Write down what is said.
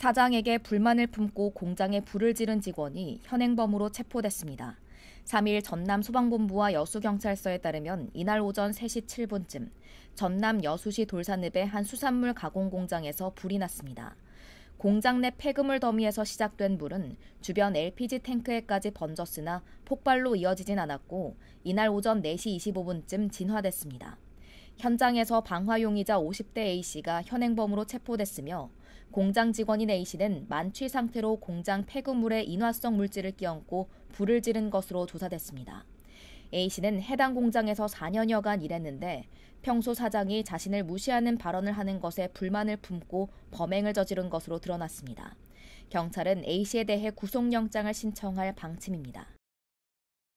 사장에게 불만을 품고 공장에 불을 지른 직원이 현행범으로 체포됐습니다. 3일 전남 소방본부와 여수경찰서에 따르면 이날 오전 3시 7분쯤 전남 여수시 돌산읍의 한 수산물 가공 공장에서 불이 났습니다. 공장 내 폐금을 더미에서 시작된 불은 주변 LPG 탱크에까지 번졌으나 폭발로 이어지진 않았고 이날 오전 4시 25분쯤 진화됐습니다. 현장에서 방화용이자 50대 A씨가 현행범으로 체포됐으며 공장 직원인 A씨는 만취 상태로 공장 폐구물에 인화성 물질을 끼얹고 불을 지른 것으로 조사됐습니다. A씨는 해당 공장에서 4년여간 일했는데 평소 사장이 자신을 무시하는 발언을 하는 것에 불만을 품고 범행을 저지른 것으로 드러났습니다. 경찰은 A씨에 대해 구속영장을 신청할 방침입니다.